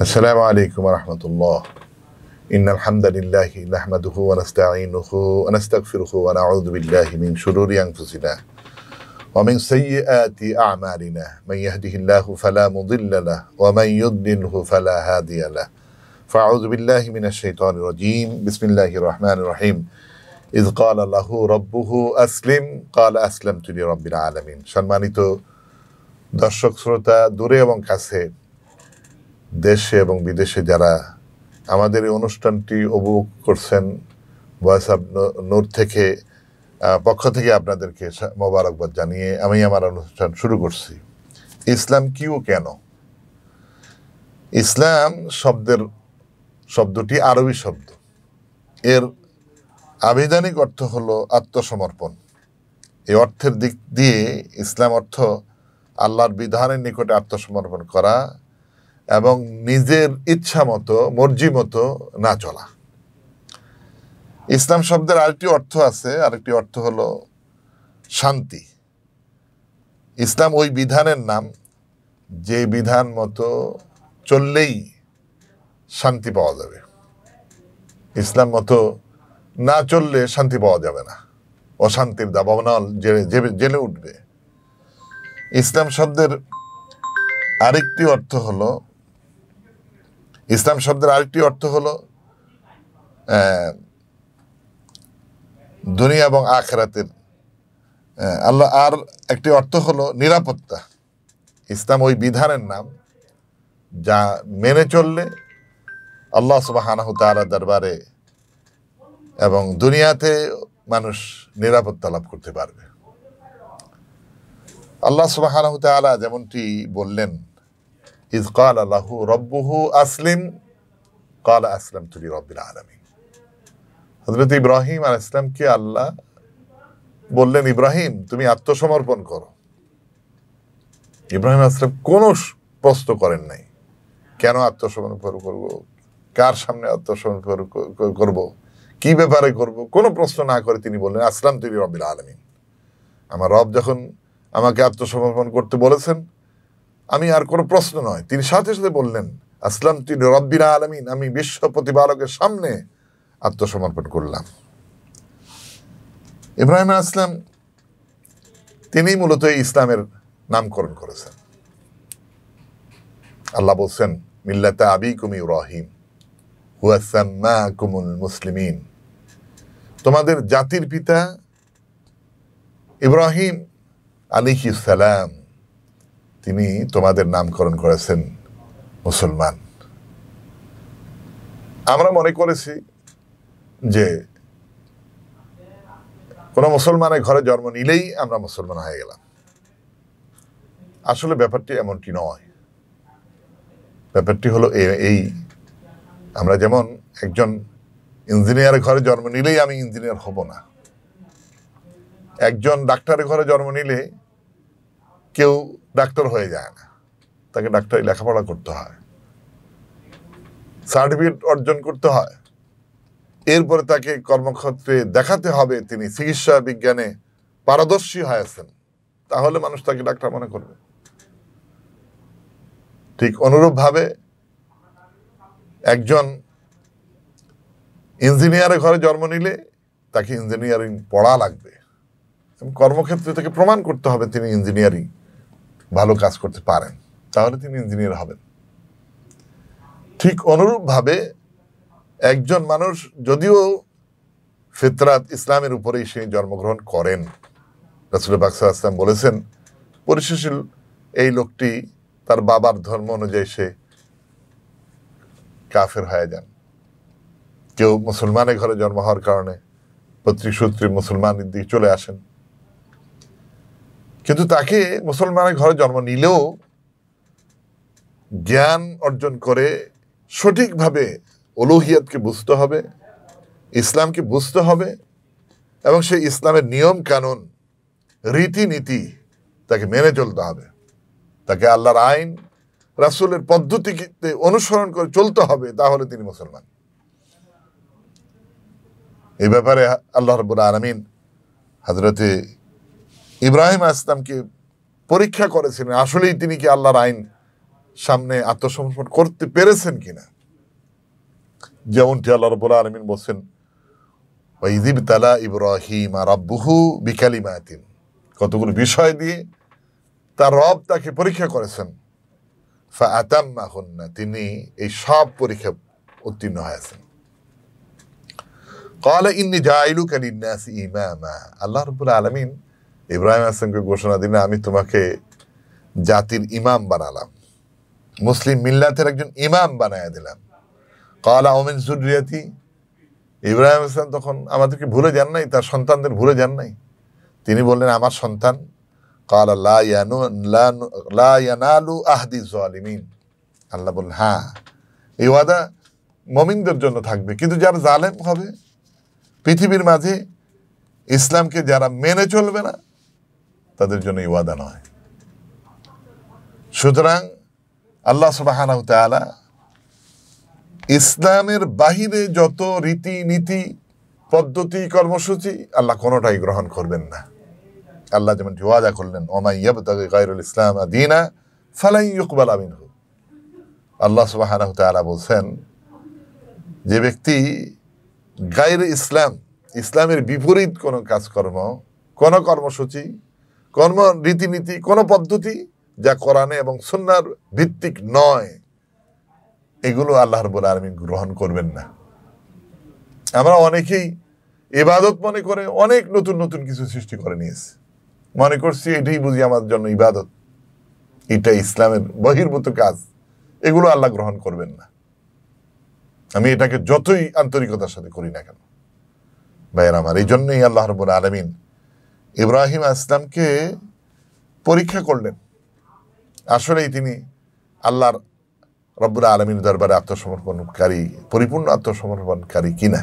السلام عليكم ورحمة الله إن الحمد لله نحمده ونستعينه ونستغفره ونعوذ بالله من شرور أنفسنا ومن سيئات أعمالنا من يهده الله فلا مضل له ومن يضلله فلا هادي له فأعوذ بالله من الشيطان الرجيم بسم الله الرحمن الرحيم إذ قال له ربه أسلم قال أسلمت لرب العالمين সম্মানিত দর্শক শ্রোতা দূরে এবং কাছে দেশে এবং বিদেশে যারা আমাদের এই অনুষ্ঠানটি উপভোগ করছেন ভয়েস অব নোর থেকে পক্ষ থেকে আপনাদেরকে মোবারকবাদ জানিয়ে আমি আমার অনুষ্ঠান শুরু করছি ইসলাম ও কেন ইসলাম শব্দের শব্দটি আরবি শব্দ এর আবিধানিক অর্থ হলো আত্মসমর্পণ এই অর্থের দিক দিয়ে ইসলাম অর্থ আল্লাহর বিধানের নিকটে আত্মসমর্পণ করা এবং নিজের ইচ্ছা মতো মর্জি মতো না চলা ইসলাম শব্দের আরেকটি অর্থ আছে আরেকটি অর্থ হলো শান্তি ইসলাম ওই বিধানের নাম যে বিধান মতো চললেই শান্তি পাওয়া যাবে ইসলাম মতো না চললে শান্তি পাওয়া যাবে না অশান্তির দাবাবনাল জেলে জেলে উঠবে ইসলাম শব্দের আরেকটি অর্থ হলো ইসলাম শব্দের আরেকটি অর্থ হলো দুনিয়া এবং আখেরাতের আল্লাহ আর একটি অর্থ হলো নিরাপত্তা ইসলাম ওই বিধানের নাম যা মেনে চললে আল্লাহ সুবাহানাহ তালা দরবারে এবং দুনিয়াতে মানুষ নিরাপত্তা লাভ করতে পারবে আল্লাহ সুবাহানাহ তালা যেমনটি বললেন ইজ কাল আল্লাহু রব্বুহু আসলিম কাল আসলাম তুলি রব্বিল আলমিন হজরত ইব্রাহিম আল ইসলামকে আল্লাহ বললেন ইব্রাহিম তুমি আত্মসমর্পণ করো ইব্রাহিম আসলাম কোনো প্রশ্ন করেন নাই কেন আত্মসমর্পণ করব কার সামনে আত্মসমর্পণ করব কি ব্যাপারে করব কোনো প্রশ্ন না করে তিনি বললেন আসলাম তুলি রব্বিল আলমিন আমার রব যখন আমাকে আত্মসমর্পণ করতে বলেছেন আমি আর কোনো প্রশ্ন নয় তিনি সাথে সাথে বললেন আসলাম তিন রব্বিরা আলমিন আমি বিশ্ব প্রতিপালকের সামনে আত্মসমর্পণ করলাম ইব্রাহিম আসলাম তিনি মূলত ইসলামের নামকরণ করেছেন আল্লাহ বলছেন মিল্লাতে আবি কুমি রহিম হুয়াসাম্মা কুমুল মুসলিমিন তোমাদের জাতির পিতা ইব্রাহিম আলিহি সালাম তিনি তোমাদের নামকরণ করেছেন মুসলমান আমরা মনে করেছি যে কোনো মুসলমানের ঘরে জন্ম নিলেই আমরা মুসলমান হয়ে গেলাম আসলে ব্যাপারটি এমনটি নয় ব্যাপারটি হলো এই আমরা যেমন একজন ইঞ্জিনিয়ারের ঘরে জন্ম নিলেই আমি ইঞ্জিনিয়ার হব না একজন ডাক্তারের ঘরে জন্ম নিলে কেউ ডাক্তার হয়ে যায় না তাকে ডাক্তারি লেখাপড়া করতে হয় সার্টিফিকেট অর্জন করতে হয় এরপরে তাকে কর্মক্ষেত্রে দেখাতে হবে তিনি চিকিৎসা বিজ্ঞানে পারদর্শী হয়েছেন তাহলে মানুষ তাকে ডাক্তার মনে করবে ঠিক অনুরূপভাবে একজন ইঞ্জিনিয়ারের ঘরে জন্ম নিলে তাকে ইঞ্জিনিয়ারিং পড়া লাগবে কর্মক্ষেত্রে তাকে প্রমাণ করতে হবে তিনি ইঞ্জিনিয়ারিং ভালো কাজ করতে পারেন তাহলে তিনি ইঞ্জিনিয়ার হবেন ঠিক অনুরূপভাবে একজন মানুষ যদিও ফিতরাত ইসলামের উপরেই সে জন্মগ্রহণ করেন রাসুল বাকসা ইসলাম বলেছেন পরিশেষে এই লোকটি তার বাবার ধর্ম অনুযায়ী সে কাফের হয়ে যান কেউ মুসলমানের ঘরে জন্ম হওয়ার কারণে পত্রিক সূত্রে মুসলমানের দিকে চলে আসেন কিন্তু তাকে মুসলমানের ঘরে জন্ম নিলেও জ্ঞান অর্জন করে সঠিকভাবে অলুহিয়াতকে বুঝতে হবে ইসলামকে বুঝতে হবে এবং সেই ইসলামের নিয়ম কানুন রীতিনীতি তাকে মেনে চলতে হবে তাকে আল্লাহর আইন রাসুলের পদ্ধতিতে অনুসরণ করে চলতে হবে তাহলে তিনি মুসলমান এই ব্যাপারে আল্লাহ রবুল আলমিন হজরতে ইব্রাহিম আসলামকে পরীক্ষা করেছিলেন আসলেই তিনি কি আল্লাহর আইন সামনে আত্মসমর্পণ করতে পেরেছেন কিনা যেমনটি আল্লাহ রব আলমিন বলছেন তালা ইব্রাহিম আর আব্বুহু বিকালিমায়াতিন কতগুলো বিষয় দিয়ে তার রব তাকে পরীক্ষা করেছেন ফা তিনি এই সব পরীক্ষা উত্তীর্ণ হয়েছেন কলে ইন্নি জাইলু কালিন্নাস ইমামা আল্লাহ রবুল্লা আলমিন ইব্রাহিম হাসানকে ঘোষণা দিলে আমি তোমাকে জাতির ইমাম বানালাম মুসলিম মিল্লাতের একজন ইমাম বানায় দিলাম কালা ওমেন জুরিয়াতি ইব্রাহিম হাসান তখন আমাদেরকে ভুলে যান নাই তার সন্তানদের ভুলে যান নাই তিনি বললেন আমার সন্তান কালা লায়ানালু আহদি জালিমিন আল্লাহ বললেন হ্যাঁ এই ওয়াদা মমিনদের জন্য থাকবে কিন্তু যারা জালেম হবে পৃথিবীর মাঝে ইসলামকে যারা মেনে চলবে না তাদের জন্য এই ওয়াদা নয় সুতরাং আল্লাহ সুবাহানাউ ইসলামের বাহিরে যত রীতি নীতি পদ্ধতি কর্মসূচি আল্লাহ কোনোটাই গ্রহণ করবেন না আল্লাহ যেমন ওয়াদা করলেন ওমাই ইয়াবতাগি গায়রুল ইসলাম আদিনা ফালাই ইকবাল আমিন আল্লাহ সুবাহ বলছেন যে ব্যক্তি গায়ের ইসলাম ইসলামের বিপরীত কোনো কাজকর্ম কোনো কর্মসূচি কর্ম রীতিনীতি কোনো পদ্ধতি যা কোরআনে এবং সন্ন্যার ভিত্তিক নয় এগুলো আল্লাহ রবুল আলমী গ্রহণ করবেন না আমরা অনেকেই ইবাদত মনে করে অনেক নতুন নতুন কিছু সৃষ্টি করে নিয়েছে মনে করছি এটাই বুঝি আমার জন্য ইবাদত এটা ইসলামের বহির্ভূত কাজ এগুলো আল্লাহ গ্রহণ করবেন না আমি এটাকে যতই আন্তরিকতার সাথে করি না কেন ভাইয়ের আমার এই জন্যই আল্লাহ রবুল আলমিন ইব্রাহিম আসলামকে পরীক্ষা করলেন আসলেই তিনি আল্লাহর রব্বুর আলমীর দরবারে আত্মসমর্পণকারী পরিপূর্ণ আত্মসমর্পণকারী কিনা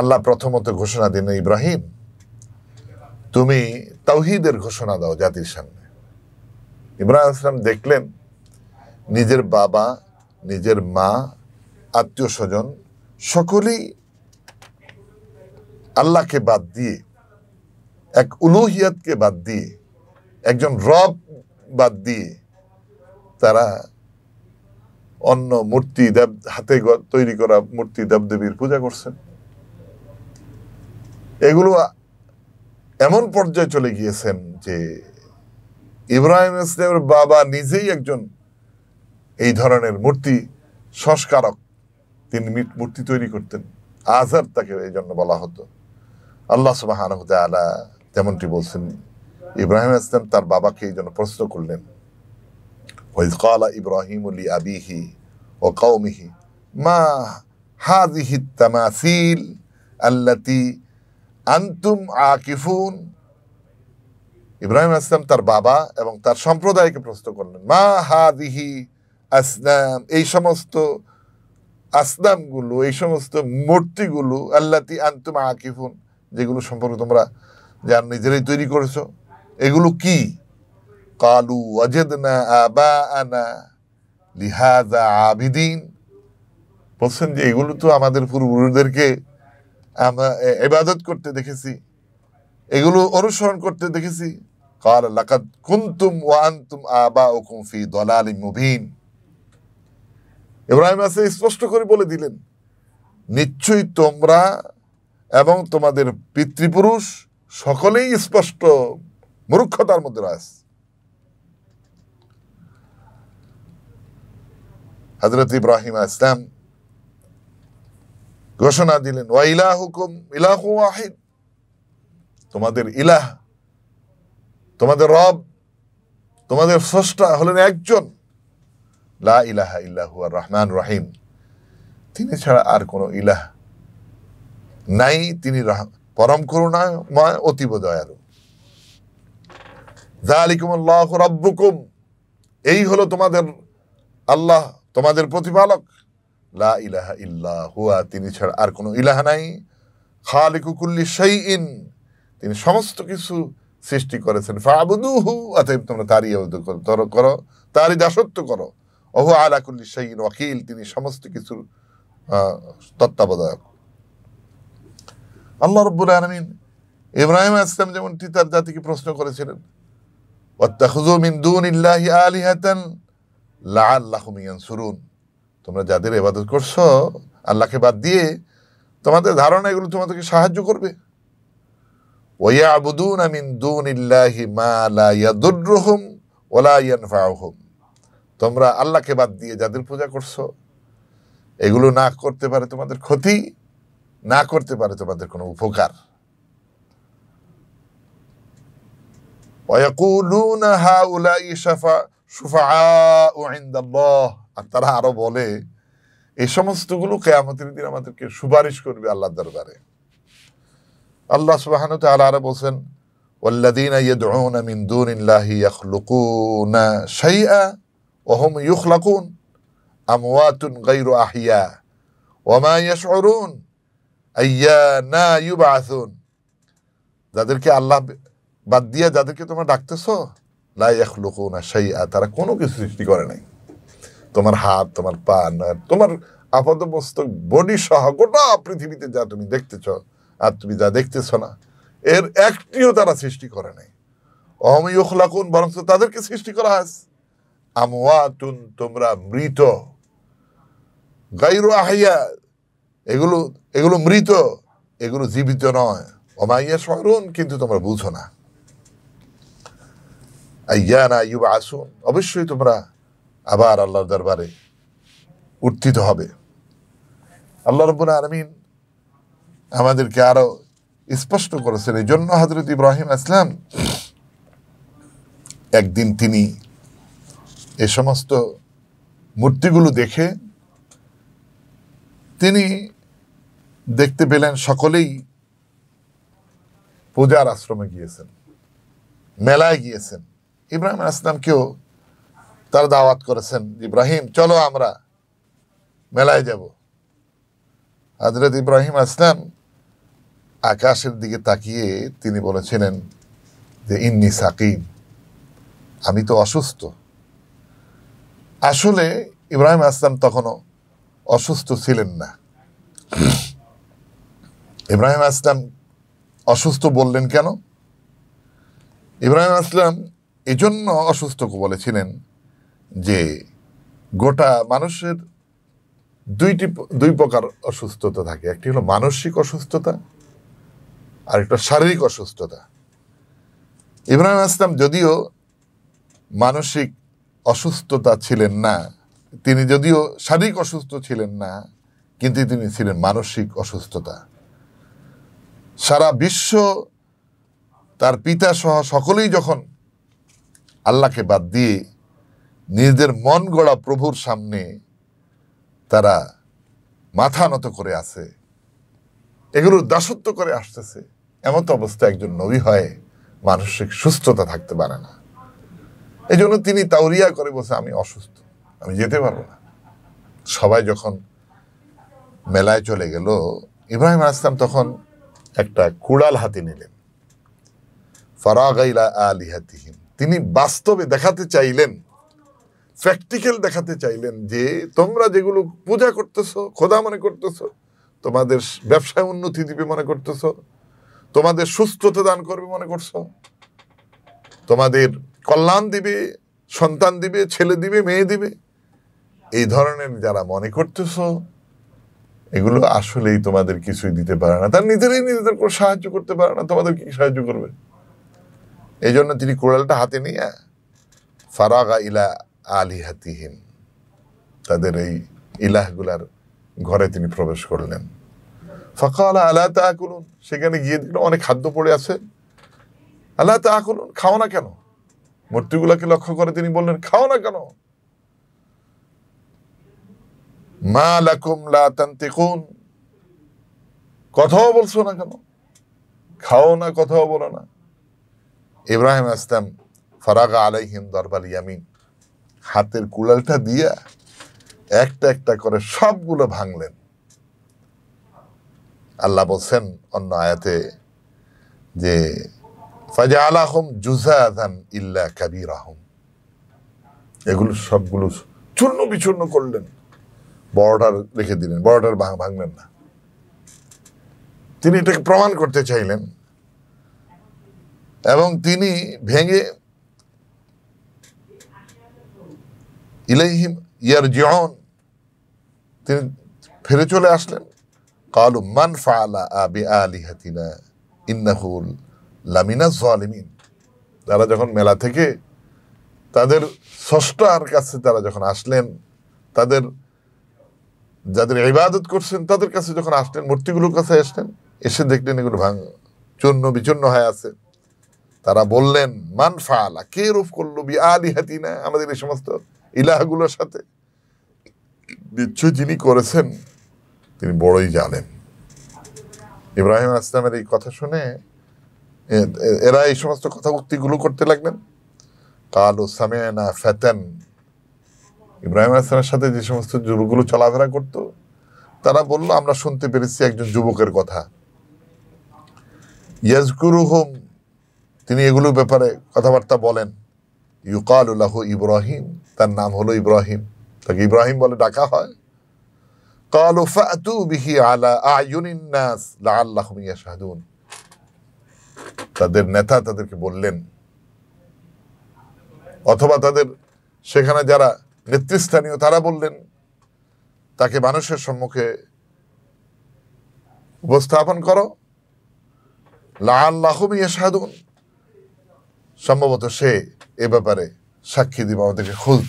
আল্লাহ প্রথমত ঘোষণা দিন ইব্রাহিম তুমি তাওহিদের ঘোষণা দাও জাতির সামনে ইব্রাহিম আসলাম দেখলেন নিজের বাবা নিজের মা আত্মীয় স্বজন সকলেই আল্লাহকে বাদ দিয়ে এক উলুহিয়াতকে বাদ দিয়ে একজন রব বাদ দিয়ে তারা অন্য মূর্তি দেব হাতে তৈরি করা মূর্তি দেবদেবীর পূজা করছেন এগুলো এমন পর্যায়ে চলে গিয়েছেন যে ইব্রাহিম ইসলামের বাবা নিজেই একজন এই ধরনের মূর্তি সংস্কারক তিনি মূর্তি তৈরি করতেন আজহার তাকে এই জন্য বলা হতো আল্লাহ সুবাহ আলা যেমনটি বলছেন ইব্রাহিম ইসলাম তার বাবাকে এই জন্য প্রশ্ন করলেন ইব্রাহিম আবিহি ও কৌমিহি মা হাজিহি তামাসিল আল্লাতি আন্তুম আকিফুন ইব্রাহিম আসলাম তার বাবা এবং তার সম্প্রদায়কে প্রশ্ন করলেন মা হাদিহি আসনাম এই সমস্ত আসলামগুলো এই সমস্ত মূর্তিগুলো আল্লাতি আন্তুম আকিফুন যেগুলো সম্পর্কে তোমরা যার নিজেরাই তৈরি করেছ এগুলো কি কালু না আবা আনা লিহাজা আবিদিন বলছেন যে এগুলো তো আমাদের পূর্বপুরুষদেরকে আমরা এবাদত করতে দেখেছি এগুলো অনুসরণ করতে দেখেছি কাল কুন্তুম لقد كنتم আবা ও কুমফি দলালি মুভিন ইব্রাহিম আসে স্পষ্ট করে বলে দিলেন নিশ্চয়ই তোমরা এবং তোমাদের পিতৃপুরুষ সকলেই স্পষ্ট মূর্খতার মধ্যে রয়েছে হজরত ইব্রাহিম ইসলাম ঘোষণা দিলেন ওয়াইলা হুকুম ইলাহ ওয়াহিদ তোমাদের ইলাহ তোমাদের রব তোমাদের স্রষ্টা হলেন একজন লা ইলাহা ইল্লাহু আর রহমান রহিম তিনি ছাড়া আর কোনো ইলাহ নাই তিনি পরম করুণাময় অতীব দয়ালু জালিকুমুল্লাহ রব্বুকুম এই হলো তোমাদের আল্লাহ তোমাদের প্রতিপালক লা ইলাহা ইল্লা হুয়া তিনি ছাড়া আর কোনো ইলাহা নাই খালিকুকুল্লি সেই ইন তিনি সমস্ত কিছু সৃষ্টি করেছেন ফাবুদুহু অতএব তোমরা তারই করো তারই দাসত্ব করো অহু আলাকুল্লি শাহীন ওয়াকিল তিনি সমস্ত কিছুর তত্ত্বাবধায়ক আল্লাহ রব্বুল আলমিন ইব্রাহিম আসলাম যেমন তিতার জাতিকে প্রশ্ন করেছিলেন তোমরা যাদের এবাদত করছো আল্লাহকে বাদ দিয়ে তোমাদের ধারণা এগুলো তোমাদেরকে সাহায্য করবে ওয়া আবুদুন আমিন দুন তোমরা আল্লাহকে বাদ দিয়ে যাদের পূজা করছো এগুলো না করতে পারে তোমাদের ক্ষতি না করতে পারে তোমাদের কোনো উপকার আর তারা আরো বলে এই সমস্তগুলো কেয়ামতের দিন আমাদেরকে সুপারিশ করবে আল্লাহ দরবারে আল্লাহ সুবাহান তালা আরো বলছেন والذين يدعون من دون الله يخلقون شيئا وهم يخلقون أموات غير أحياء وما يشعرون আসুন যাদেরকে আল্লাহ বাদ দিয়ে যাদেরকে তোমরা ডাকতেছ লাই এখলুকু না সাইয়া তারা কোনো কিছু সৃষ্টি করে নাই তোমার হাত তোমার পা তোমার তোমার আপাদমস্তক বডি সহ গোটা পৃথিবীতে যা তুমি দেখতেছ আর তুমি যা দেখতেছ না এর একটিও তারা সৃষ্টি করে নাই অহমিউখলাকুন বরং তাদেরকে সৃষ্টি করা হাস আমওয়াতুন তোমরা মৃত গাইরু আহিয়া এগুলো এগুলো মৃত এগুলো জীবিত নয় অমাইয়া স্মরণ কিন্তু তোমরা বুঝো না না আসুন অবশ্যই তোমরা আবার আল্লাহর দরবারে উত্থিত হবে আল্লাহ রব্বুল আলমিন আমাদেরকে আরও স্পষ্ট করেছেন এই জন্য হজরত ইব্রাহিম আসলাম একদিন তিনি এ সমস্ত মূর্তিগুলো দেখে তিনি দেখতে পেলেন সকলেই পূজার আশ্রমে গিয়েছেন মেলায় গিয়েছেন ইব্রাহিম আসলামকেও তার দাওয়াত করেছেন ইব্রাহিম চলো আমরা মেলায় যাব হাজরত ইব্রাহিম আসলাম আকাশের দিকে তাকিয়ে তিনি বলেছিলেন যে ইন্নি সাকিম আমি তো অসুস্থ আসলে ইব্রাহিম আসলাম তখনও অসুস্থ ছিলেন না ইব্রাহিম আসলাম অসুস্থ বললেন কেন ইব্রাহিম আসলাম এজন্য অসুস্থ বলেছিলেন যে গোটা মানুষের দুইটি দুই প্রকার অসুস্থতা থাকে একটি হলো মানসিক অসুস্থতা আর একটা শারীরিক অসুস্থতা ইব্রাহিম আসলাম যদিও মানসিক অসুস্থতা ছিলেন না তিনি যদিও শারীরিক অসুস্থ ছিলেন না কিন্তু তিনি ছিলেন মানসিক অসুস্থতা সারা বিশ্ব তার পিতা সহ সকলেই যখন আল্লাহকে বাদ দিয়ে নিজেদের মন গড়া প্রভুর সামনে তারা মাথা নত করে আছে এগুলোর দাসত্ব করে আসতেছে এমন তো অবস্থা একজন নবী হয় মানসিক সুস্থতা থাকতে পারে না এই জন্য তিনি তাওরিয়া করে বসে আমি অসুস্থ আমি যেতে পারবো না সবাই যখন মেলায় চলে গেল ইব্রাহিম আসলাম তখন একটা কুড়াল হাতে নিলেন ফারাগাইলা হাতিহীন তিনি বাস্তবে দেখাতে চাইলেন প্র্যাকটিক্যাল দেখাতে চাইলেন যে তোমরা যেগুলো পূজা করতেছো খোদা মনে করতেছ তোমাদের ব্যবসায় উন্নতি দিবে মনে করতেছো তোমাদের সুস্থতা দান করবে মনে করছো তোমাদের কল্যাণ দিবে সন্তান দিবে ছেলে দিবে মেয়ে দিবে এই ধরনের যারা মনে করতেছো এগুলো আসলেই তোমাদের কিছুই দিতে পারে না তার নিজেরাই নিজেদের কোনো সাহায্য করতে পারে না তোমাদের কি সাহায্য করবে এই জন্য তিনি কোড়ালটা হাতে নিয়ে ফারাগা ইলা আলি হাতিহীন তাদের এই ইলাহগুলার ঘরে তিনি প্রবেশ করলেন ফাঁকা আলা আলা তা করুন সেখানে গিয়ে দেখলেন অনেক খাদ্য পড়ে আছে আল্লাহ তা করুন খাও না কেন মূর্তিগুলোকে লক্ষ্য করে তিনি বললেন খাও না কেন মা লাকুম লাতান্তিকুন কথাও বলছো না কেন খাও না কথাও বলো না ইব্রাহিম আসলাম ফারাগা আলাইহিম দরবার ইয়ামিন হাতের কুড়ালটা দিয়া একটা একটা করে সবগুলো ভাঙলেন আল্লাহ বলছেন অন্য আয়াতে যে ফাজা আলাহম জুজা আদান ইল্লা কাবির আহম এগুলো সবগুলো চূর্ণ বিচূর্ণ করলেন বড়টার লিখে দিলেন বড়টার ভাঙলেন না তিনি এটাকে প্রমাণ করতে চাইলেন এবং তিনি ভেঙে ইলাইহিম ইয়ার জন তিনি ফিরে চলে আসলেন কালু মান ফালা আবি আলি হাতিনা ইন্নাহুল লামিনা জালিমিন তারা যখন মেলা থেকে তাদের আর কাছে তারা যখন আসলেন তাদের যাদের ইবাদত করছেন তাদের কাছে যখন আসলেন মূর্তিগুলোর কাছে আসলেন এসে দেখলেন এগুলো ভাঙ চূর্ণ বিচূর্ণ হয়ে আছে তারা বললেন মান ফালা কে রূপ করলো বি আলি হাতিনা আমাদের এই সমস্ত ইলাহগুলোর সাথে নিশ্চয় যিনি করেছেন তিনি বড়ই জানেন ইব্রাহিম আসলামের এই কথা শুনে এরা এই সমস্ত কথা উক্তিগুলো করতে লাগলেন কালু সামেনা ফ্যাতেন ইব্রাহিম আসলামের সাথে যে সমস্ত যুবকগুলো চলাফেরা করত তারা বলল আমরা শুনতে পেরেছি একজন যুবকের কথা ইয়াজকুরু হোম তিনি এগুলোর ব্যাপারে কথাবার্তা বলেন ইউকাল উল্লাহ ইব্রাহিম তার নাম হলো ইব্রাহিম তাকে ইব্রাহিম বলে ডাকা হয় قالوا فأتوا به على أعين الناس لعلهم তাদের নেতা তাদেরকে বললেন অথবা তাদের সেখানে যারা নেতৃস্থানীয় তারা বললেন তাকে মানুষের সম্মুখে উপস্থাপন করো লাল্লাহমি এসাদুন সম্ভবত সে এ ব্যাপারে সাক্ষী দিবে আমাদেরকে খোঁজ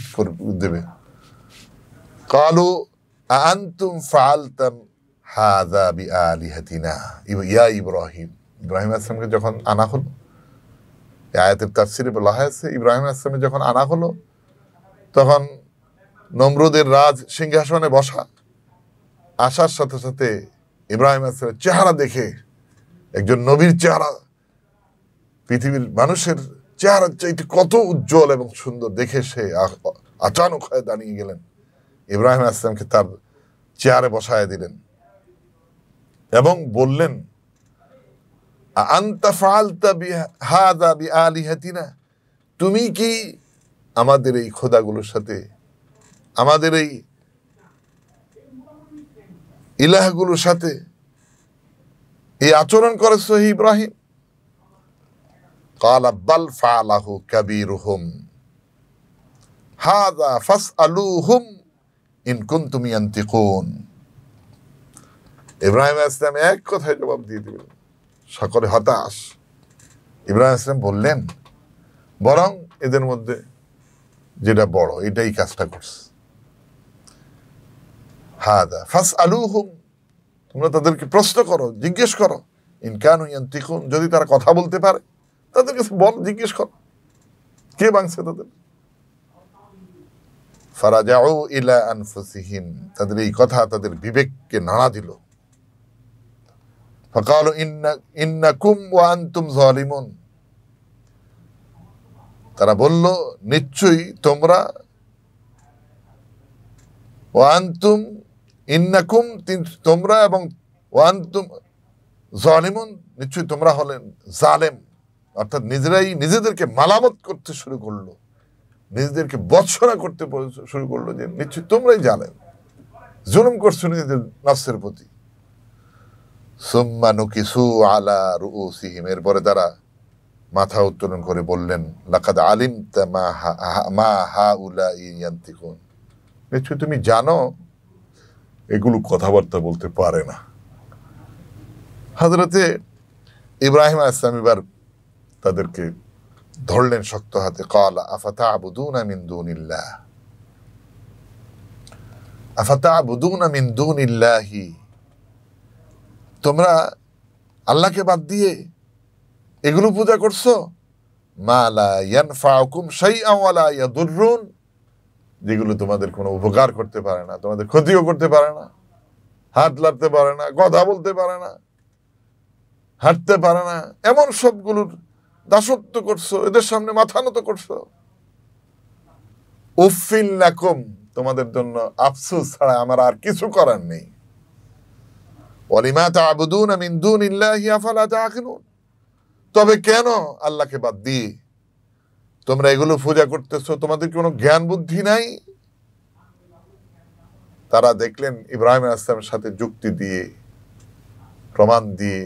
দেবে কালু আন্তুম ফালতাম হাজা বি আলিহাতিনা ইয়া ইব্রাহিম ইব্রাহিম আসলামকে যখন আনা হলো আয়াতের তাফসিরে বলা হয়েছে ইব্রাহিম আসলামে যখন আনা হলো তখন নমরুদের রাজ সিংহাসনে বসা আসার সাথে সাথে ইব্রাহিম আসলামের চেহারা দেখে একজন নবীর চেহারা পৃথিবীর মানুষের চেহারা চাইতে কত উজ্জ্বল এবং সুন্দর দেখে সে আচানক হয়ে দাঁড়িয়ে গেলেন ইব্রাহিম আসলামকে তার চেয়ারে বসায় দিলেন এবং বললেন আন্তা ফালতা হাদা বি আলিহাতিনা তুমি কি আমাদের এই খোদাগুলোর সাথে আমাদের এই ইলাহগুলোর সাথে এই আচরণ করে সহি ইব্রাহিম قال بل فعله كبيرهم هذا فاسألوهم إن كنتم কোন ইব্রাহিম ইসলাম এক কথায় জবাব দিয়ে দিলেন সকলে হতাশ ইব্রাহিম ইসলাম বললেন বরং এদের মধ্যে যেটা বড় এটাই কাজটা করছে হাদা ফাস আলু হুম তোমরা তাদেরকে প্রশ্ন করো জিজ্ঞেস করো ইনকান ইয়ান্তিকুন যদি তারা কথা বলতে পারে তাদেরকে বল জিজ্ঞেস করো কে বাংছে তাদের ফারাজাও ইলা আনফুসিহিম তাদের এই কথা তাদের বিবেককে নাড়া দিল ফকাল ইন্না ইন্নাকুম ওয়া আনতুম জালিমুন তারা বলল নিশ্চয়ই তোমরা ওয়ান্তুম ইন্নাকুম তোমরা এবং ওয়ান তুম জালিমুন নিশ্চয়ই তোমরা হলেন জালেম অর্থাৎ নিজেরাই নিজেদেরকে মালামত করতে শুরু করলো নিজেদেরকে বৎসরা করতে শুরু করলো যে নিশ্চয়ই তোমরাই জালেম জুলুম করছো নিজেদের নাসের প্রতি সোম্মানু কিসু আলা রু সিহিম এরপরে তারা মাথা উত্তোলন করে বললেন লাকাদ আলিম মা হা উলা ইয়ান্তিকুন নিশ্চয়ই তুমি জানো এগুলো কথাবার্তা বলতে পারে না হাজরতে ইব্রাহিম আসলাম এবার তাদেরকে ধরলেন শক্ত হাতে কাল আফাতা আবুদুন আমিন্দুনিল্লাহ আফাতা আবুদুন আমিন্দুনিল্লাহি তোমরা আল্লাহকে বাদ দিয়ে এগুলো পূজা করছো মা লা ইয়ানফাউকুম শাইআ ওয়া ইয়াদুররুন যেগুলো তোমাদের কোনো উপকার করতে পারে না তোমাদের ক্ষতিও করতে পারে না হাত লাড়তে পারে না কথা বলতে পারে না হাঁটতে পারে না এমন সবগুলোর দাসত্ব করছো এদের সামনে মাথা নত করছো উফিল লাকুম তোমাদের জন্য আফসোস ছাড়া আমার আর কিছু করার নেই অলিমা তা আবুদুন আমিন্দুন ইল্লাহি আফালা তবে কেন আল্লাহকে বাদ দিয়ে তোমরা এগুলো পূজা করতেছো তোমাদের কোনো জ্ঞান বুদ্ধি নাই তারা দেখলেন ইব্রাহিম আসলামের সাথে যুক্তি দিয়ে প্রমাণ দিয়ে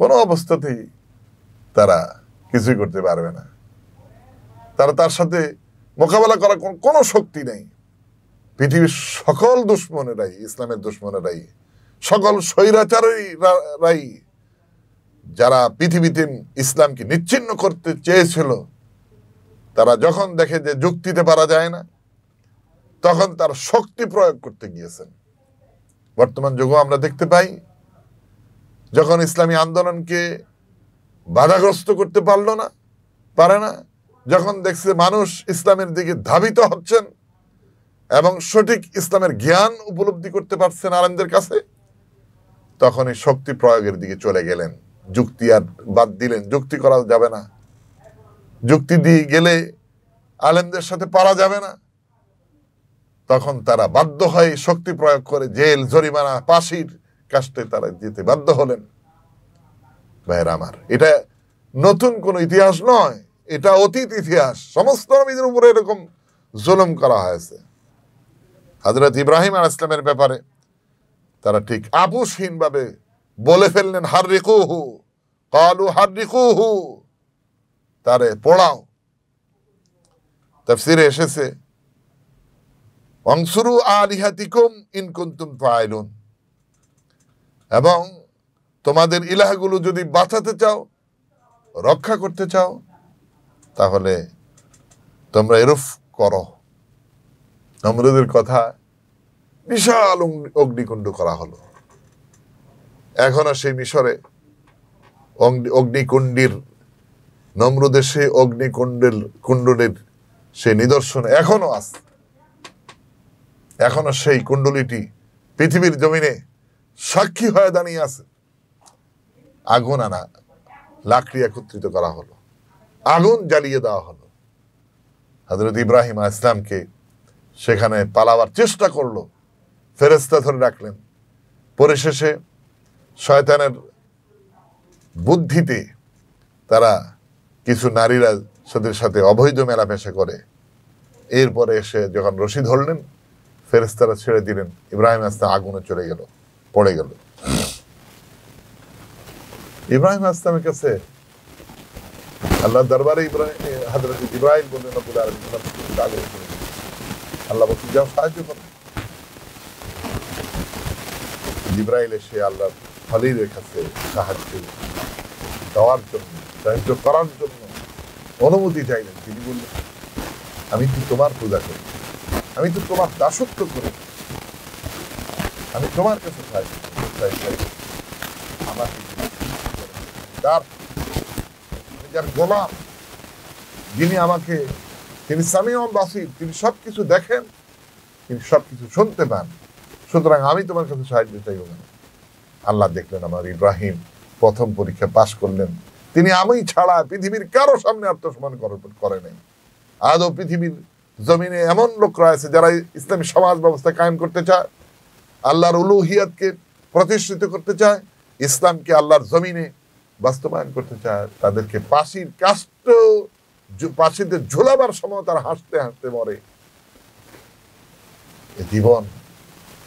কোনো অবস্থাতেই তারা কিছুই করতে পারবে না তারা তার সাথে মোকাবেলা করার কোনো শক্তি নেই পৃথিবীর সকল দুশ্মনেরাই ইসলামের দুশ্মনেরাই সকল স্বৈরাচারেরাই যারা পৃথিবীতে ইসলামকে নিচ্ছিন্ন করতে চেয়েছিল তারা যখন দেখে যে যুক্তিতে পারা যায় না তখন তার শক্তি প্রয়োগ করতে গিয়েছেন বর্তমান যুগও আমরা দেখতে পাই যখন ইসলামী আন্দোলনকে বাধাগ্রস্ত করতে পারল না পারে না যখন দেখছে মানুষ ইসলামের দিকে ধাবিত হচ্ছেন এবং সঠিক ইসলামের জ্ঞান উপলব্ধি করতে পারছেন আরামদের কাছে তখন এই শক্তি প্রয়োগের দিকে চলে গেলেন যুক্তি আর বাদ দিলেন যুক্তি করা যাবে না যুক্তি দিয়ে গেলে আলেমদের সাথে পারা যাবে না তখন তারা বাধ্য হয় শক্তি প্রয়োগ করে জেল জরিমানা পাশির কাস্টে তারা যেতে বাধ্য হলেন ভাইয়ের আমার এটা নতুন কোনো ইতিহাস নয় এটা অতীত ইতিহাস সমস্ত নবীদের উপরে এরকম জুলুম করা হয়েছে হজরত ইব্রাহিম আল ইসলামের ব্যাপারে তারা ঠিক আপুসহীনভাবে বলে ফেললেন হার রিকুহু কালু হার রিকুহু তারে পড়াও তাফসিরে এসেছে অংসুরু আলিহাতিকুম ইনকুন্তুম ফাইলুন এবং তোমাদের ইলাহগুলো যদি বাঁচাতে চাও রক্ষা করতে চাও তাহলে তোমরা এরফ করো নমরুদের কথা বিশাল অগ্নিকুণ্ড করা হলো এখনো সেই মিশরে অগ্নিকুণ্ডির নম্রদেশে অগ্নিকুণ্ডের কুণ্ডলের সেই নিদর্শন এখনো আছে এখনো সেই কুণ্ডলিটি পৃথিবীর জমিনে সাক্ষী হয়ে দাঁড়িয়ে আছে আগুন আনা লাকড়ি একত্রিত করা হলো আগুন জ্বালিয়ে দেওয়া হলো হজরত ইব্রাহিম ইসলামকে সেখানে পালাবার চেষ্টা করলো ফেরেস্তা ধরে রাখলেন পরিশেষে শয়তানের বুদ্ধিতে তারা কিছু নারীরা সদের সাথে অবৈধ মেলামেশা করে এরপরে এসে যখন রশি ধরলেন ফেরেস্তারা ছেড়ে দিলেন ইব্রাহিম আস্তা আগুনে চলে গেল পড়ে গেল ইব্রাহিম আস্তামের কাছে আল্লাহ দরবারে ইব্রাহিম হাজরত ইব্রাহিম বললেন আল্লাহ বলছি যাও সাহায্য করো ইব্রাহিম এসে আল্লাহ খলিলের কাছে সাহায্য দেওয়ার জন্য সাহায্য করার জন্য অনুমতি চাইলেন তিনি বললেন আমি তো তোমার পূজা করি আমি তো তোমার দাসত্ব করি আমি তোমার কাছে সাহায্য আমাকে তার যার গোলাম যিনি আমাকে তিনি সামিউল বাসির তিনি সব কিছু দেখেন তিনি সব কিছু শুনতে পান সুতরাং আমি তোমার কাছে সাহায্য চাইব না আল্লাহ দেখলেন আমার ইব্রাহিম প্রথম পরীক্ষা পাশ করলেন তিনি আমি ছাড়া পৃথিবীর কারো সামনে আত্মসম্মান করে নাই আদৌ পৃথিবীর জমিনে এমন লোকরা আছে যারা ইসলামী সমাজ ব্যবস্থা কায়েম করতে চায় আল্লাহর উলুহিয়াতকে প্রতিষ্ঠিত করতে চায় ইসলামকে আল্লাহর জমিনে বাস্তবায়ন করতে চায় তাদেরকে পাশির কাষ্ট পাশিদের ঝোলাবার সময় তারা হাসতে হাসতে মরে জীবন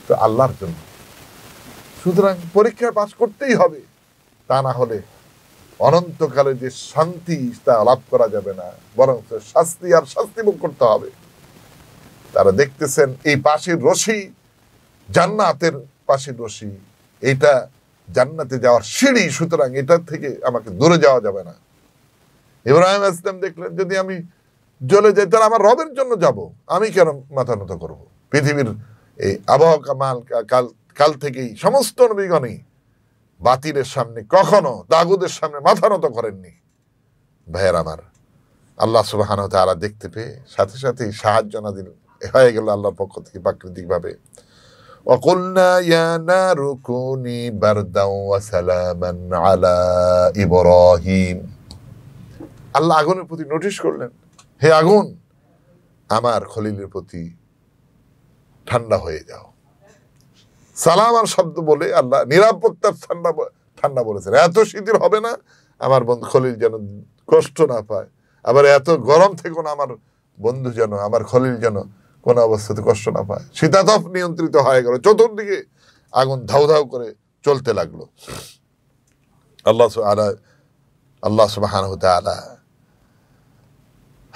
তো আল্লাহর জন্য সুতরাং পরীক্ষায় পাশ করতেই হবে তা না হলে অনন্তকালে যে শান্তি তা লাভ করা যাবে না বরং শাস্তি আর শাস্তি ভোগ করতে হবে তারা দেখতেছেন এই পাশের রশি জান্নাতের পাশের রশি এটা জান্নাতে যাওয়ার সিঁড়ি সুতরাং এটার থেকে আমাকে দূরে যাওয়া যাবে না ইব্রাহিম ইসলাম দেখলেন যদি আমি জ্বলে যাই তাহলে আমার রবের জন্য যাব আমি কেন মাথা নত করবো পৃথিবীর এই আবহাওয়া মাল কাল কাল থেকেই সমস্ত নবীগণই বাতিলের সামনে কখনো দাগুদের সামনে মাথা নত করেননি ভাইয়ের আমার আল্লাহ সুবাহান তারা দেখতে পেয়ে সাথে সাথে সাহায্য না দিল হয়ে গেল আল্লাহর পক্ষ থেকে প্রাকৃতিকভাবে وقلنا يا نار كوني بردا وسلاما على إبراهيم আল্লাহ আগুনের প্রতি নোটিশ করলেন হে আগুন আমার খলিলের প্রতি ঠান্ডা হয়ে যাও সালাম আর শব্দ বলে আল্লাহ নিরাপত্তার ঠান্ডা ঠান্ডা বলেছেন এত শীতের হবে না আমার বন্ধু খলিল যেন কষ্ট না পায় আবার এত গরম থেকেও না আমার বন্ধু যেন আমার খলিল যেন কোনো অবস্থাতে কষ্ট না পায় শীতাতপ নিয়ন্ত্রিত হয়ে গেল চতুর্দিকে আগুন ধাউ ধাউ করে চলতে লাগলো আল্লাহ আলা আল্লাহ সুবাহান হতে আলা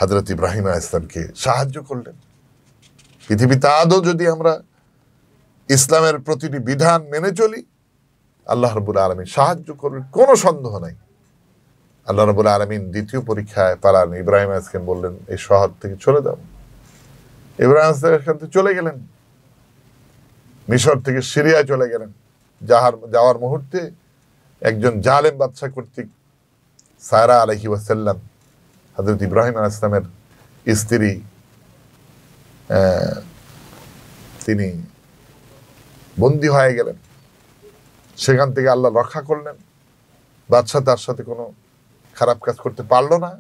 হাজরত ইব্রাহিম ইসলামকে সাহায্য করলেন পৃথিবীতে আদৌ যদি আমরা ইসলামের প্রতিটি বিধান মেনে চলি আল্লাহ রবুল আলমী সাহায্য করবে কোনো সন্দেহ নাই আল্লাহ রবুল আলমিন দ্বিতীয় পরীক্ষায় পালান ইব্রাহিম আসকেন বললেন এই শহর থেকে চলে যাব ইব্রাহিম আসকান তো চলে গেলেন মিশর থেকে সিরিয়ায় চলে গেলেন যাহার যাওয়ার মুহূর্তে একজন জালেম বাদশাহ কর্তৃক সায়রা আলহি ওয়াসাল্লাম হজরত ইব্রাহিম আল ইসলামের স্ত্রী তিনি বন্দী হয়ে গেলেন সেখান থেকে আল্লাহ রক্ষা করলেন বাদশাহ তার সাথে কোনো খারাপ কাজ করতে পারলো না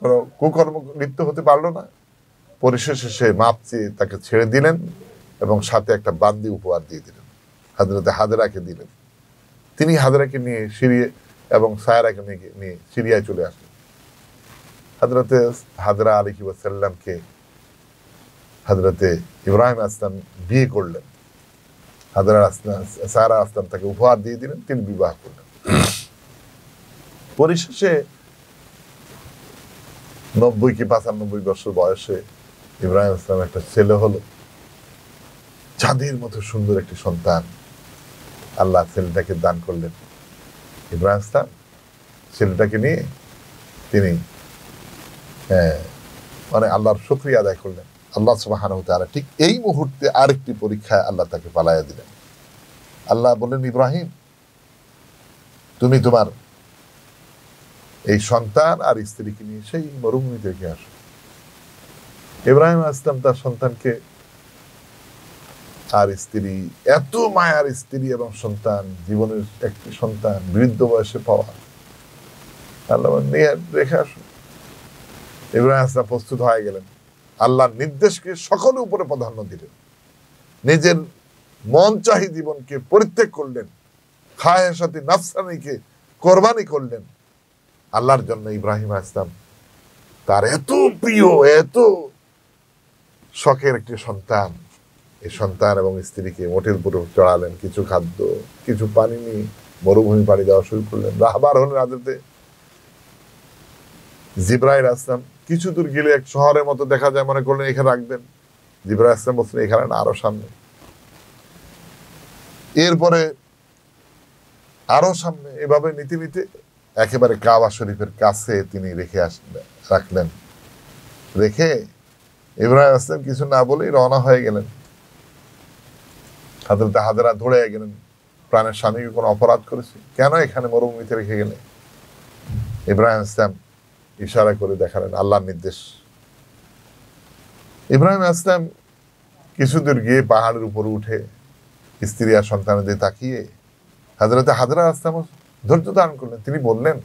কোনো কুকর্ম লিপ্ত হতে পারলো না পরিশেষে সে মাপ চেয়ে তাকে ছেড়ে দিলেন এবং সাথে একটা বান্দি উপহার দিয়ে দিলেন হাজরাতে হাজরাকে দিলেন তিনি হাজরাকে নিয়ে সিরিয়ে এবং সায়রাকে নিয়ে নিয়ে সিরিয়ায় চলে আসলেন হাজরাতে হাজরা আলী কিবা সাল্লামকে হাজরাতে ইব্রাহিম আসলাম বিয়ে করলেন হাজারা আসলাম সারা আসলাম তাকে উপহার দিয়ে দিলেন তিনি বিবাহ করলেন পরিশেষে নব্বই কি পাঁচানব্বই বছর বয়সে ইব্রাহিম ইসলাম একটা ছেলে হলো চাঁদের মতো সুন্দর একটি সন্তান আল্লাহ ছেলেটাকে দান করলেন ইব্রাহিম ইসলাম ছেলেটাকে নিয়ে তিনি মানে আল্লাহর শুক্রিয়া আদায় করলেন আল্লাহ সুবাহানু ঠিক এই মুহূর্তে আরেকটি পরীক্ষায় আল্লাহ তাকে পালাইয়া দিলেন আল্লাহ বললেন ইব্রাহিম তুমি তোমার এই সন্তান আর স্ত্রীকে নিয়ে সেই মরুভূমি থেকে আসো ইব্রাহিম আসলাম তার সন্তানকে আর স্ত্রী এত মায়ার স্ত্রী এবং সন্তান জীবনের একটি সন্তান বৃদ্ধ বয়সে পাওয়া আল্লাহ নিয়ে রেখে আসুন ইব্রাহিম আসলাম প্রস্তুত হয়ে গেলেন আল্লাহর নির্দেশকে সকলের উপরে প্রাধান্য দিলেন নিজের মন চাহি জীবনকে পরিত্যাগ করলেন সাথে নাফসানিকে কোরবানি করলেন আল্লাহর জন্য ইব্রাহিম আসলাম তার এত প্রিয় এত শখের একটি সন্তান এই সন্তান এবং স্ত্রীকে মোটের উপরে চড়ালেন কিছু খাদ্য কিছু পানি নিয়ে মরুভূমি পাড়ি দেওয়া শুরু করলেন রাহবার হলেন আদতে জিব্রাহির আসলাম কিছু দূর গেলে এক শহরের মতো দেখা যায় মনে করলেন এখানে রাখবেন জিবরা ইসলাম বলছেন এখানে না আরো সামনে এরপরে আরো সামনে এভাবে নিতে নিতে একেবারে কাবা শরীফের কাছে তিনি রেখে আসলেন রাখলেন রেখে ইব্রাহিম আসলাম কিছু না বলেই রওনা হয়ে গেলেন হাজরত হাজারা ধরে গেলেন প্রাণের স্বামীকে কোনো অপরাধ করেছে কেন এখানে মরুভূমিতে রেখে গেলে ইব্রাহিম আসলাম ইশারা করে দেখালেন আল্লাহ নির্দেশ ইব্রাহিম আসলাম কিছুদূর গিয়ে পাহাড়ের উপরে উঠে স্ত্রী আর সন্তানদের তাকিয়ে হাজরাতে হাজরা আসলাম ধৈর্য ধারণ করলেন তিনি বললেন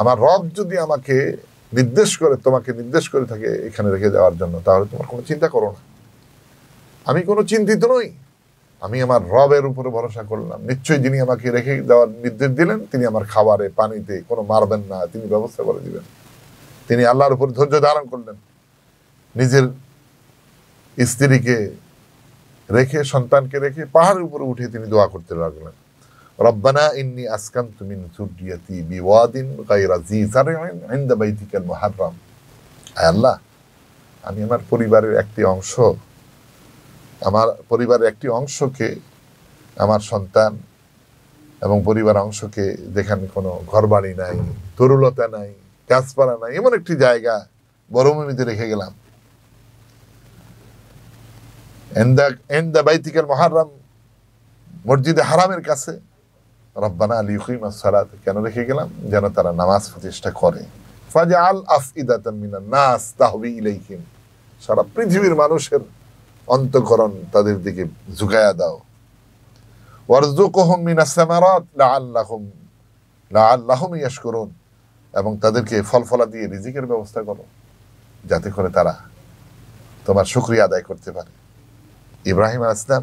আমার রব যদি আমাকে নির্দেশ করে তোমাকে নির্দেশ করে থাকে এখানে রেখে যাওয়ার জন্য তাহলে তোমার কোনো চিন্তা করো না আমি কোনো চিন্তিত নই আমি আমার রবের উপরে ভরসা করলাম নিশ্চয়ই যিনি আমাকে রেখে দেওয়ার নির্দেশ দিলেন তিনি আমার খাবারে পানিতে কোনো মারবেন না তিনি ব্যবস্থা করে দিবেন তিনি আল্লাহর উপর ধৈর্য ধারণ করলেন নিজের স্ত্রীকে রেখে সন্তানকে রেখে পাহাড়ের উপরে উঠে তিনি দোয়া করতে লাগলেন রব্বানা ইন্নি আসকান তুমি আল্লাহ আমি আমার পরিবারের একটি অংশ আমার পরিবারের একটি অংশকে আমার সন্তান এবং পরিবার অংশকে যেখানে কোনো ঘরবাড়ি নাই তরুলতা নাই গাছপালা নাই এমন একটি জায়গা বরভূমিতে রেখে গেলাম এন্দা এন্দা বাইতিকাল মহারাম মসজিদে হারামের কাছে রব্বানা আলী হুইমা সালাদ কেন রেখে গেলাম যেন তারা নামাজ প্রতিষ্ঠা করে ফাজা আল আফ ইদাত নাস তাহবি ইলাইহিম সারা পৃথিবীর মানুষের অন্তকরণ তাদের দিকে ঝুঁকায়া দাও ওয়ারজুকহম মিনা লাআল্লাহুম লাআল্লাহুম ইয়াশকুরুন এবং তাদেরকে ফলফলা দিয়ে রিজিকের ব্যবস্থা করো যাতে করে তারা তোমার শুক্রিয়া আদায় করতে পারে ইব্রাহিম আসলাম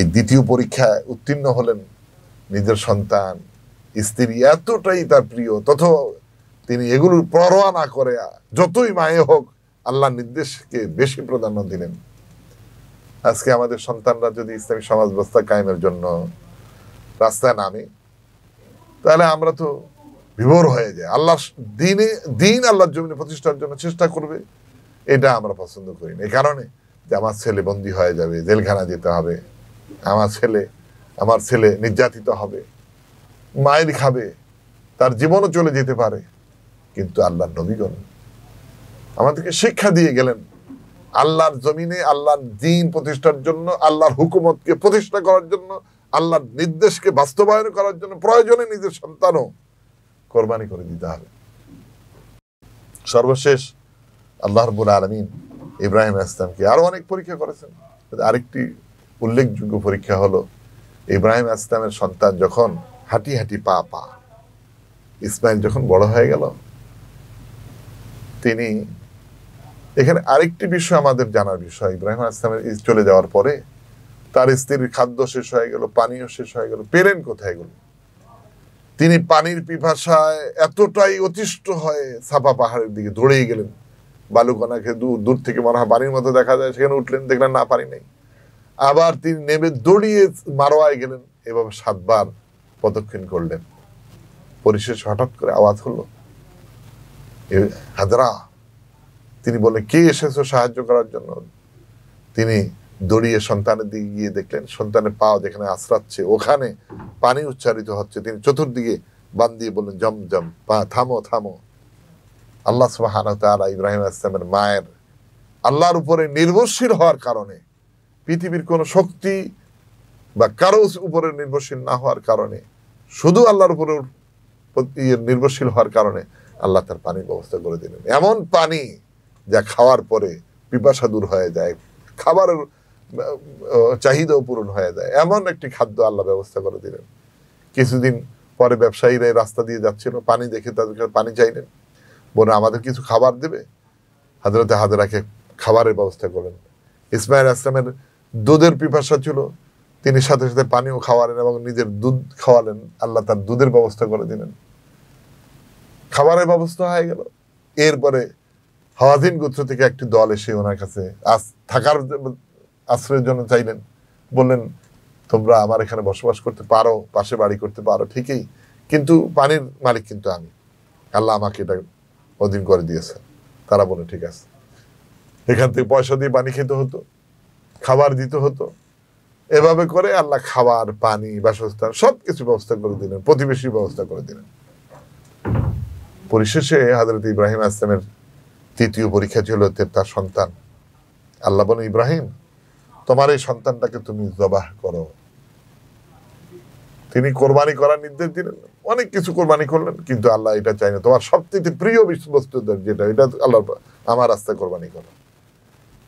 এই দ্বিতীয় পরীক্ষায় উত্তীর্ণ হলেন নিজের সন্তান স্ত্রী এতটাই তার প্রিয় তত তিনি এগুলোর পরোয়া না করে যতই মায়ে হোক আল্লাহ নির্দেশকে বেশি প্রাধান্য দিলেন আজকে আমাদের সন্তানরা যদি ইসলামী সমাজ ব্যবস্থা কায়েমের জন্য রাস্তায় নামে তাহলে আমরা তো বিভোর হয়ে যায় আল্লাহ দিনে দিন আল্লাহর জমিনে প্রতিষ্ঠার জন্য চেষ্টা করবে এটা আমরা পছন্দ করি না এই কারণে যে আমার ছেলে বন্দী হয়ে যাবে জেলখানা যেতে হবে আমার ছেলে আমার ছেলে নির্যাতিত হবে মায়ের খাবে তার জীবনও চলে যেতে পারে কিন্তু আল্লাহ নবীগণ আমাদেরকে শিক্ষা দিয়ে গেলেন আল্লাহর জমিনে আল্লাহর দিন প্রতিষ্ঠার জন্য আল্লাহর হুকুমতকে প্রতিষ্ঠা করার জন্য আল্লাহর নির্দেশকে বাস্তবায়ন করার জন্য প্রয়োজনে নিজের সন্তানও কোরবানি করে দিতে হবে সর্বশেষ আল্লাহর বুল আলমিন ইব্রাহিম আসলামকে আরও অনেক পরীক্ষা করেছেন আরেকটি উল্লেখযোগ্য পরীক্ষা হলো ইব্রাহিম আসলামের সন্তান যখন হাঁটি হাঁটি পা পা ইসমাইল যখন বড় হয়ে গেল তিনি এখানে আরেকটি বিষয় আমাদের জানার বিষয় ইব্রাহিম আসলামের চলে যাওয়ার পরে তার স্ত্রীর খাদ্য শেষ হয়ে গেল পানীয় শেষ হয়ে গেল পেলেন কোথায় গেল তিনি পানির পিপাসায় এতটাই অতিষ্ঠ হয়ে সাফা পাহাড়ের দিকে দৌড়েই গেলেন বালুকণাকে দূর দূর থেকে মনে হয় বাড়ির মতো দেখা যায় সেখানে উঠলেন দেখলেন না পানি নেই আবার তিনি নেমে দড়িয়ে মারোয়ায় গেলেন এভাবে সাতবার প্রদক্ষিণ করলেন পরিশেষ হঠাৎ করে আওয়াজ হলো হাজরা তিনি বলে কে এসেছো সাহায্য করার জন্য তিনি দড়িয়ে সন্তানের দিকে গিয়ে দেখলেন সন্তানের পা যেখানে আশ্রাচ্ছে ওখানে পানি উচ্চারিত হচ্ছে তিনি চতুর্দিকে বান দিয়ে বললেন জম জম পা থামো থামো আল্লাহ সুবাহান তালা ইব্রাহিম আসলামের মায়ের আল্লাহর উপরে নির্ভরশীল হওয়ার কারণে পৃথিবীর কোনো শক্তি বা কারো উপরে নির্ভরশীল না হওয়ার কারণে শুধু আল্লাহর উপরে ইয়ে নির্ভরশীল হওয়ার কারণে আল্লাহ তার পানির ব্যবস্থা করে দিলেন এমন পানি যা খাওয়ার পরে পিপাসা দূর হয়ে যায় খাবার চাহিদাও পূরণ হয়ে যায় এমন একটি খাদ্য আল্লাহ ব্যবস্থা করে দিলেন কিছুদিন পরে ব্যবসায়ীরা রাস্তা দিয়ে যাচ্ছিল পানি দেখে তাদেরকে পানি চাইলেন বোন আমাদের কিছু খাবার দেবে হাজরতে হাজরাকে খাবারের ব্যবস্থা করলেন ইসমাইল আসলামের দুধের পিপাসা ছিল তিনি সাথে সাথে পানিও খাওয়ালেন এবং নিজের দুধ খাওয়ালেন আল্লাহ তার দুধের ব্যবস্থা করে দিলেন খাবারের ব্যবস্থা হয়ে গেল এরপরে হাওয়াজিন গোত্র থেকে একটি দল এসে ওনার কাছে আজ থাকার আশ্রয়ের জন্য চাইলেন বললেন তোমরা আমার এখানে বসবাস করতে পারো পাশে বাড়ি করতে পারো ঠিকই কিন্তু পানির মালিক কিন্তু আমি আল্লাহ আমাকে এটা অধীন করে দিয়েছে তারা বলে ঠিক আছে এখান থেকে পয়সা দিয়ে পানি খেতে হতো খাবার দিতে হতো এভাবে করে আল্লাহ খাবার পানি বাসস্থান সব কিছু ব্যবস্থা করে দিলেন প্রতিবেশীর ব্যবস্থা করে দিলেন পরিশেষে হাজরত ইব্রাহিম আসলামের তৃতীয় পরীক্ষা ছিল তার সন্তান আল্লাহ বলেন ইব্রাহিম তোমার এই সন্তানটাকে তুমি জবাহ করো তিনি কোরবানি করার নির্দেশ দিলেন অনেক কিছু কোরবানি করলেন কিন্তু আল্লাহ এটা চাই না তোমার সবচেয়ে প্রিয় বস্তু যেটা এটা আল্লাহ আমার আস্তে কোরবানি করো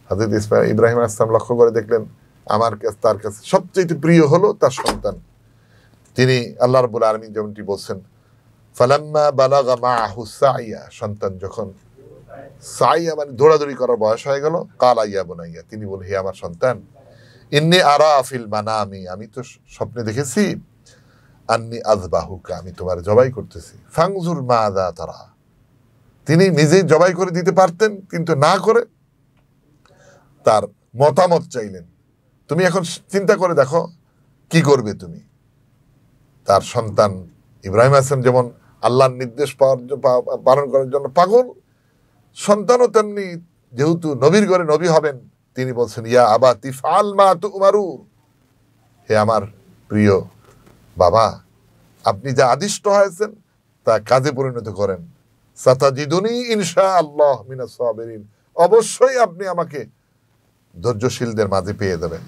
হাজরত ইসমাইল ইব্রাহিম আসলাম লক্ষ্য করে দেখলেন আমার কাছে তার কাছে সবচেয়ে প্রিয় হলো তার সন্তান তিনি আল্লাহ রবুল আলমী যেমনটি বলছেন ফালাম্মা বালাগা মা হুসাইয়া সন্তান যখন সাইয়া মানে দৌড়াদৌড়ি করার বয়স হয়ে গেল কাল আইয়া বোনাইয়া তিনি বলে হে আমার সন্তান ইন্নি আরা আফিল মানা আমি আমি তো স্বপ্নে দেখেছি আন্নি আজবাহুকে আমি তোমার জবাই করতেছি ফাংজুর মা দা তারা তিনি নিজেই জবাই করে দিতে পারতেন কিন্তু না করে তার মতামত চাইলেন তুমি এখন চিন্তা করে দেখো কি করবে তুমি তার সন্তান ইব্রাহিম হাসান যেমন আল্লাহর নির্দেশ পাওয়ার পালন করার জন্য পাগল সন্তানও তেমনি যেহেতু নবীর ঘরে নবী হবেন তিনি বলছেন ইয়া আবা তিফাল মা তু উমারু হে আমার প্রিয় বাবা আপনি যা আদিষ্ট হয়েছেন তা কাজে পরিণত করেন জিদুনি ইনশা আল্লাহ মিনা সাবেরিন অবশ্যই আপনি আমাকে ধৈর্যশীলদের মাঝে পেয়ে দেবেন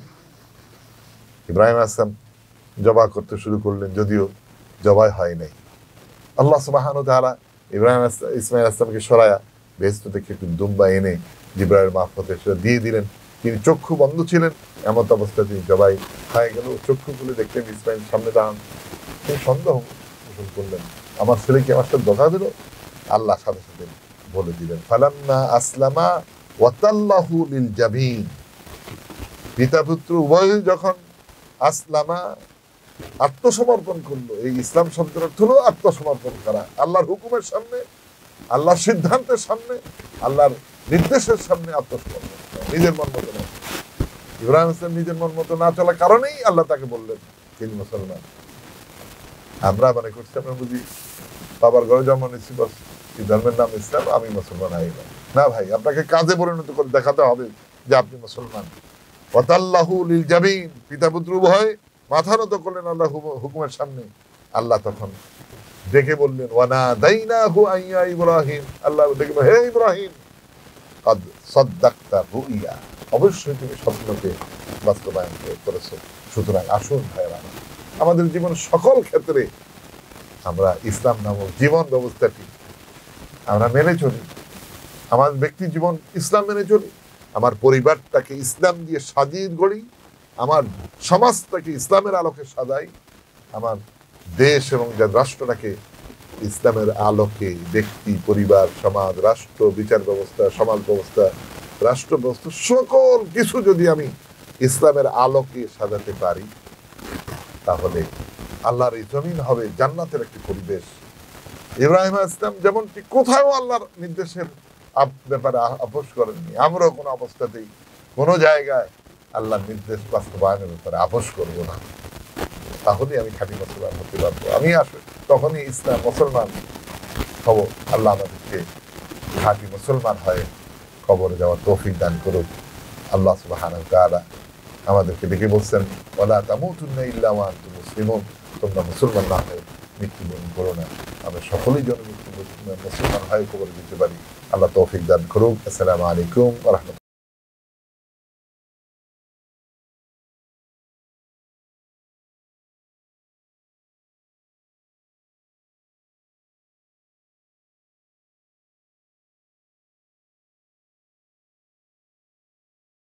ইব্রাহিম আসলাম জবা করতে শুরু করলেন যদিও জবাই হয় নাই আল্লাহ সুবাহানু তাহারা ইব্রাহিম ইসমাইল আসলামকে সরায়া বেহস্ত থেকে একটি দুম্বা এনে জিব্রাইল মাহফতে সেটা দিয়ে দিলেন তিনি চক্ষু বন্ধ ছিলেন এমত অবস্থায় তিনি জবাই খায় গেল খুলে দেখলেন ইসমাইল সামনে দাঁড়ান তিনি সন্দেহ পোষণ করলেন আমার ছেলেকে আমার সাথে ধোকা দিল আল্লাহ সাথে সাথে বলে দিলেন ফালান্না আসলামা ওয়াতাল্লাহু লিল জাবিন পিতা পুত্র উভয় যখন আসলামা আত্মসমর্পণ করলো এই ইসলাম শব্দের অর্থ হলো আত্মসমর্পণ করা আল্লাহর হুকুমের সামনে আল্লাহর সিদ্ধান্তের সামনে আল্লাহর নির্দেশের সামনে আত্মসমর্পণ নিজের মন মতো না ইব্রাহিম ইসলাম নিজের মন মতো না চলার কারণেই আল্লাহ তাকে বললেন তিনি মুসলমান আমরা মানে করছি আমরা বুঝি বাবার ঘরে জন্ম নিচ্ছি বস এই ধর্মের নাম ইসলাম আমি মুসলমান হাই গেলাম না ভাই আপনাকে কাজে পরিণত করে দেখাতে হবে যে আপনি মুসলমান ওতাল্লাহু লিল জামিন পিতা পুত্র উভয় মাথা নত করলেন আল্লাহ হুকুমের সামনে আল্লাহ তখন ডেকে বললেন ওয়ানা দাইনা হু আইয়া ইব্রাহিম আল্লাহ ডেকে হে ইব্রাহিম কাদ সদ্দাক্তা ইয়া অবশ্যই তুমি স্বপ্নকে বাস্তবায়ন করেছো সুতরাং আসুন ভাইরা আমাদের জীবন সকল ক্ষেত্রে আমরা ইসলাম নামক জীবন ব্যবস্থাটি আমরা মেনে চলি আমার ব্যক্তি জীবন ইসলাম মেনে চলি আমার পরিবারটাকে ইসলাম দিয়ে সাজিয়ে গড়ি আমার সমাজটাকে ইসলামের আলোকে সাজাই আমার দেশ এবং রাষ্ট্র নাকি ইসলামের আলোকে ব্যক্তি পরিবার সমাজ রাষ্ট্র বিচার ব্যবস্থা সমাজ ব্যবস্থা রাষ্ট্র ব্যবস্থা সকল কিছু যদি আমি ইসলামের আলোকে সাজাতে পারি তাহলে আল্লাহর এই জমিন হবে জান্নাতের একটি পরিবেশ ইব্রাহিম ইসলাম যেমনটি কোথাও আল্লাহর নির্দেশের ব্যাপারে আপোষ করেননি আমরাও কোনো অবস্থাতেই কোনো জায়গায় আল্লাহর নির্দেশ বাস্তবায়নের ব্যাপারে আপোষ করবো না তাহলে আমি খাঁটি মুসলমান হতে পারবো আমি আসলে তখনই ইসলাম মুসলমান হব আল্লাহ আমাদেরকে খাঁটি মুসলমান হয়ে কবরে যাওয়ার তৌফিক দান করুক আল্লাহ সুবাহান আমাদেরকে দেখে বলছেন ওলা তামুতুন্না ইল্লামান তুমি মুসলিমন তোমরা মুসলমান না হয়ে মৃত্যুবরণ করো না আমরা সকলেই জন মুসলমান হয়ে কবরে দিতে পারি আল্লাহ তৌফিক দান করুক আসসালামু আলাইকুম রহমতুল